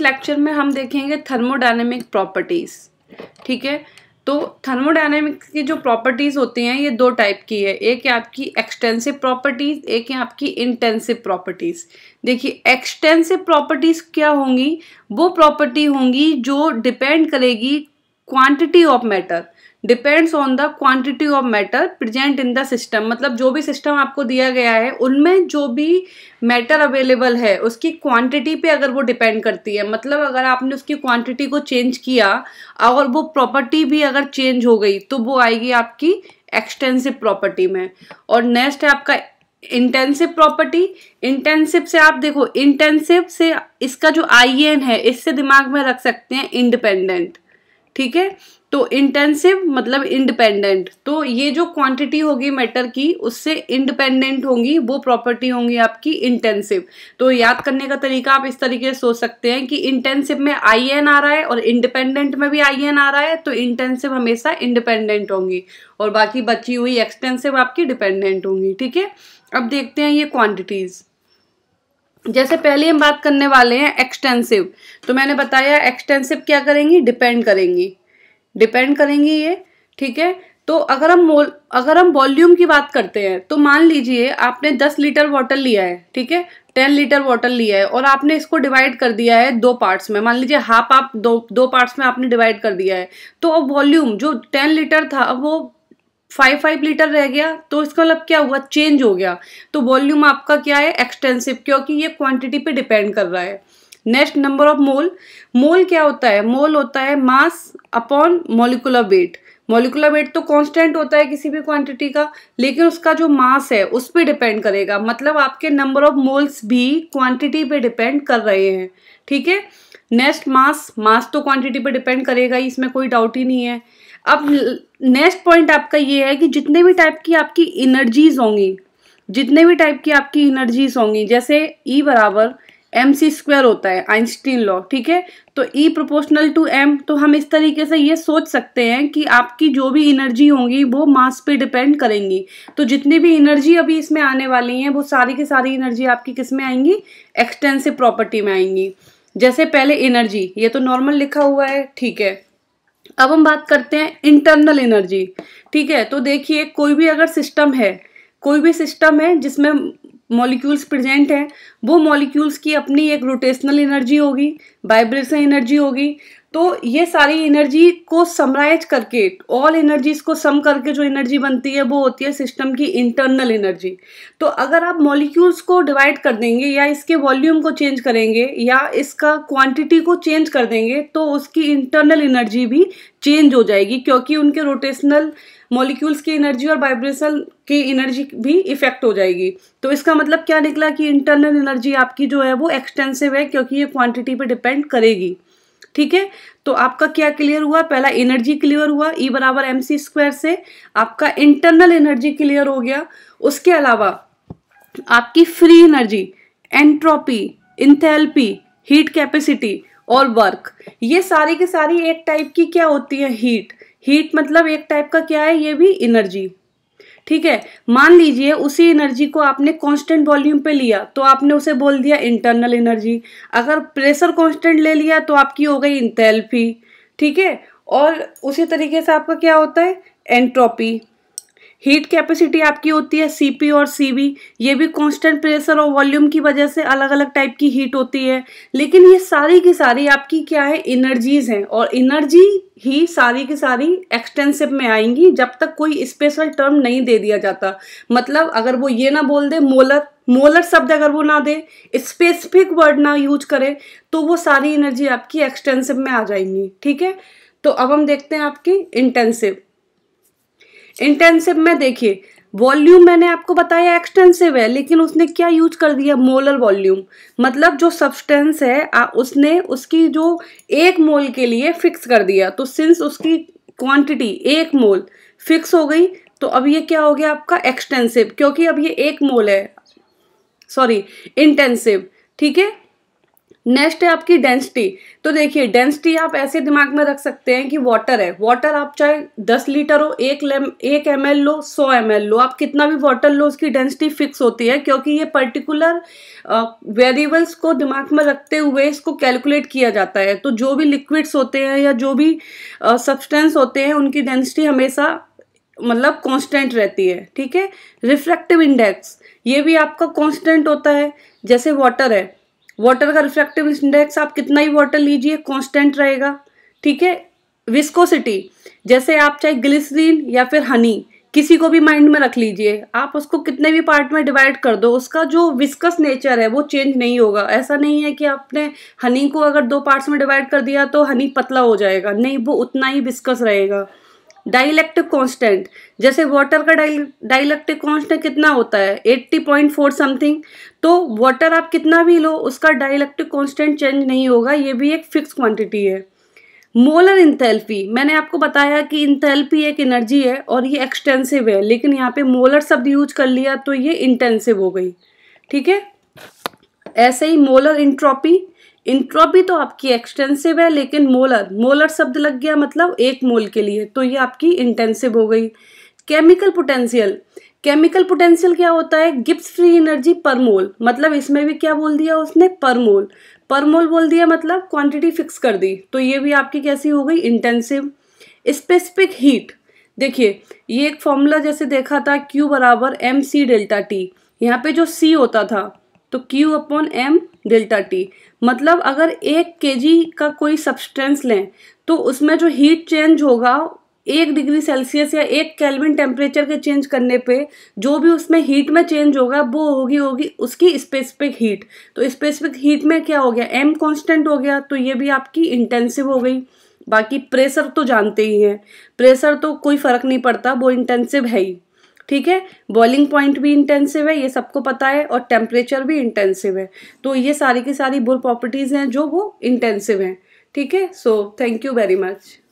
lecture में हम देखेंगे थर्मोडाइनेमिक प्रॉपर्टीज़ ठीक है तो थर्मोडाइनेमिक की जो प्रॉपर्टीज़ होती हैं ये दो टाइप की है एक है आपकी एक्सटेंसिव प्रॉपर्टीज़ एक है आपकी इंटेंसिव प्रॉपर्टीज़ देखिए एक्सटेंसिव प्रॉपर्टीज़ क्या होंगी वो प्रॉपर्टी होंगी जो डिपेंड करेगी quantity of matter depends on the quantity of matter present in the system मतलब जो भी सिस्टम आपको दिया गया है उनमें जो भी मैटर अवेलेबल है उसकी क्वांटिटी पे अगर वो डिपेंड करती है मतलब अगर आपने उसकी क्वांटिटी को चेंज किया और वो प्रॉपर्टी भी अगर चेंज हो गई तो वो आएगी आपकी एक्सटेंसिव प्रॉपर्टी में और नेक्स्ट है आपका इंटेंसिव प्रॉपर्टी इंटेंसिव से आप देखो इंटेंसिव से इसका जो आई एन है इससे दिमाग में रख सकते हैं इंडिपेंडेंट ठीक है तो इंटेंसिव मतलब इंडिपेंडेंट तो ये जो क्वांटिटी होगी मैटर की उससे इंडिपेंडेंट होंगी वो प्रॉपर्टी होंगी आपकी इंटेंसिव तो याद करने का तरीका आप इस तरीके से सोच सकते हैं कि इंटेंसिव में आई एन आ रहा है और इंडिपेंडेंट में भी आई एन आ रहा है तो इंटेंसिव हमेशा इंडिपेंडेंट होंगी और बाकी बची हुई एक्सटेंसिव आपकी डिपेंडेंट होंगी ठीक है अब देखते हैं ये क्वांटिटीज़ जैसे पहले हम बात करने वाले हैं एक्सटेंसिव तो मैंने बताया एक्सटेंसिव क्या करेंगी डिपेंड करेंगी डिपेंड करेंगे ये ठीक है तो अगर हम मोल अगर हम वॉल्यूम की बात करते हैं तो मान लीजिए आपने दस लीटर वाटर लिया है ठीक है टेन लीटर वाटर लिया है और आपने इसको डिवाइड कर दिया है दो पार्ट्स में मान लीजिए हाफ आप दो दो पार्ट्स में आपने डिवाइड कर दिया है तो अब वॉल्यूम जो टेन लीटर था वो फाइव फाइव लीटर रह गया तो इसका मतलब क्या हुआ चेंज हो गया तो वॉल्यूम आपका क्या है एक्सटेंसिव क्योंकि ये क्वान्टिटी पर डिपेंड कर रहा है next number of mole mole क्या होता है मोल होता है mass upon molecular weight molecular weight तो कांस्टेंट होता है किसी भी क्वांटिटी का लेकिन उसका जो मास है उस पर डिपेंड करेगा मतलब आपके नंबर ऑफ मोल्स भी क्वांटिटी पे डिपेंड कर रहे हैं ठीक है नेक्स्ट मास मास तो क्वांटिटी पे डिपेंड करेगा ही इसमें कोई डाउट ही नहीं है अब नेक्स्ट पॉइंट आपका ये है कि जितने भी टाइप की आपकी इनर्जीज होंगी जितने भी टाइप की आपकी इनर्जीज होंगी जैसे ई e बराबर एम सी स्क्वायर होता है आइंस्टीन लॉ ठीक है तो ई प्रोपोर्शनल टू एम तो हम इस तरीके से ये सोच सकते हैं कि आपकी जो भी एनर्जी होंगी वो मास पे डिपेंड करेंगी तो जितनी भी एनर्जी अभी इसमें आने वाली हैं वो सारी की सारी एनर्जी आपकी किस में आएंगी एक्सटेंसिव प्रॉपर्टी में आएंगी जैसे पहले एनर्जी ये तो नॉर्मल लिखा हुआ है ठीक है अब हम बात करते हैं इंटरनल एनर्जी ठीक है तो देखिए कोई भी अगर सिस्टम है कोई भी सिस्टम है जिसमें मॉलिक्यूल्स प्रेजेंट हैं वो मॉलिक्यूल्स की अपनी एक रोटेशनल एनर्जी होगी वाइब्रेशन एनर्जी होगी तो ये सारी एनर्जी को समराइज करके ऑल एनर्जीज को सम करके जो एनर्जी बनती है वो होती है सिस्टम की इंटरनल एनर्जी तो अगर आप मॉलिक्यूल्स को डिवाइड कर देंगे या इसके वॉल्यूम को चेंज करेंगे या इसका क्वांटिटी को चेंज कर देंगे तो उसकी इंटरनल एनर्जी भी चेंज हो जाएगी क्योंकि उनके रोटेशनल मॉलिक्यूल्स की एनर्जी और वाइब्रेशन की एनर्जी भी इफेक्ट हो जाएगी तो इसका मतलब क्या निकला कि इंटरनल एनर्जी आपकी जो है वो एक्सटेंसिव है क्योंकि ये क्वांटिटी पे डिपेंड करेगी ठीक है तो आपका क्या क्लियर हुआ पहला एनर्जी क्लियर हुआ ई e बराबर एम सी स्क्वायर से आपका इंटरनल एनर्जी क्लियर हो गया उसके अलावा आपकी free energy entropy enthalpy heat capacity और वर्क ये सारी के सारी एक टाइप की क्या होती है हीट हीट मतलब एक टाइप का क्या है ये भी एनर्जी ठीक है मान लीजिए उसी एनर्जी को आपने कांस्टेंट वॉल्यूम पे लिया तो आपने उसे बोल दिया इंटरनल एनर्जी अगर प्रेशर कांस्टेंट ले लिया तो आपकी हो गई इंथेल्फी ठीक है और उसी तरीके से आपका क्या होता है एंट्रोपी हीट कैपेसिटी आपकी होती है सीपी और सीवी ये भी कांस्टेंट प्रेशर और वॉल्यूम की वजह से अलग अलग टाइप की हीट होती है लेकिन ये सारी की सारी आपकी क्या है इनर्जीज हैं और इनर्जी ही सारी की सारी एक्सटेंसिव में आएंगी जब तक कोई स्पेशल टर्म नहीं दे दिया जाता मतलब अगर वो ये ना बोल दे मोलर मोलर शब्द अगर वो ना दे स्पेसिफिक वर्ड ना यूज करे तो वो सारी एनर्जी आपकी एक्सटेंसिव में आ जाएंगी ठीक है तो अब हम देखते हैं आपकी इंटेंसिव इंटेंसिव में देखिए वॉल्यूम मैंने आपको बताया एक्सटेंसिव है लेकिन उसने क्या यूज कर दिया मोलर वॉल्यूम मतलब जो सब्सटेंस है आ, उसने उसकी जो एक मोल के लिए फिक्स कर दिया तो सिंस उसकी क्वांटिटी एक मोल फिक्स हो गई तो अब ये क्या हो गया आपका एक्सटेंसिव क्योंकि अब ये एक मोल है सॉरी इंटेंसिव ठीक है नेक्स्ट है आपकी डेंसिटी तो देखिए डेंसिटी आप ऐसे दिमाग में रख सकते हैं कि वाटर है वाटर आप चाहे दस लीटर हो एक लेम एक एम लो सौ एम लो आप कितना भी वाटर लो उसकी डेंसिटी फिक्स होती है क्योंकि ये पर्टिकुलर वेरिएबल्स को दिमाग में रखते हुए इसको कैलकुलेट किया जाता है तो जो भी लिक्विड्स होते हैं या जो भी सब्सटेंस होते हैं उनकी डेंसिटी हमेशा मतलब कॉन्स्टेंट रहती है ठीक है रिफ्रैक्टिव इंडेक्स ये भी आपका कॉन्स्टेंट होता है जैसे वाटर है वाटर का रिफ्लेक्टिव इंडेक्स आप कितना ही वाटर लीजिए कांस्टेंट रहेगा ठीक है विस्कोसिटी जैसे आप चाहे ग्लिसरीन या फिर हनी किसी को भी माइंड में रख लीजिए आप उसको कितने भी पार्ट में डिवाइड कर दो उसका जो विस्कस नेचर है वो चेंज नहीं होगा ऐसा नहीं है कि आपने हनी को अगर दो पार्ट्स में डिवाइड कर दिया तो हनी पतला हो जाएगा नहीं वो उतना ही विस्कस रहेगा डाइलेक्ट्रिक कांस्टेंट जैसे वाटर का डाइलेक्ट्रिक कांस्टेंट कितना होता है 80.4 समथिंग तो वाटर आप कितना भी लो उसका डाइलेक्ट्रिक कांस्टेंट चेंज नहीं होगा ये भी एक फिक्स क्वांटिटी है मोलर इंथेल्पी मैंने आपको बताया कि इंथेल्पी एक एनर्जी है और ये एक्सटेंसिव है लेकिन यहाँ पे मोलर शब्द यूज कर लिया तो ये इंटेंसिव हो गई ठीक है ऐसे ही मोलर इंट्रॉपी इंट्रोपी तो आपकी एक्सटेंसिव है लेकिन मोलर मोलर शब्द लग गया मतलब एक मोल के लिए तो ये आपकी इंटेंसिव हो गई केमिकल पोटेंशियल केमिकल पोटेंशियल क्या होता है गिप्स फ्री एनर्जी पर मोल मतलब इसमें भी क्या बोल दिया उसने पर मोल पर मोल बोल दिया मतलब क्वांटिटी फिक्स कर दी तो ये भी आपकी कैसी हो गई इंटेंसिव स्पेसिफिक हीट देखिए ये एक फॉर्मूला जैसे देखा था क्यू बराबर एम सी डेल्टा टी यहाँ पे जो सी होता था तो Q upon M delta T मतलब अगर एक के का कोई सब्सटेंस लें तो उसमें जो हीट चेंज होगा एक डिग्री सेल्सियस या एक कैलविन टेम्परेचर के चेंज करने पे जो भी उसमें हीट में चेंज होगा वो होगी होगी उसकी स्पेसिफिक हीट तो स्पेसिफिक हीट में क्या हो गया एम कांस्टेंट हो गया तो ये भी आपकी इंटेंसिव हो गई बाकी प्रेशर तो जानते ही हैं प्रेशर तो कोई फ़र्क नहीं पड़ता वो इंटेंसिव है ही ठीक है बॉइलिंग पॉइंट भी इंटेंसिव है ये सबको पता है और टेम्परेचर भी इंटेंसिव है तो ये सारी की सारी बुर प्रॉपर्टीज़ हैं जो वो इंटेंसिव हैं ठीक है so thank you very much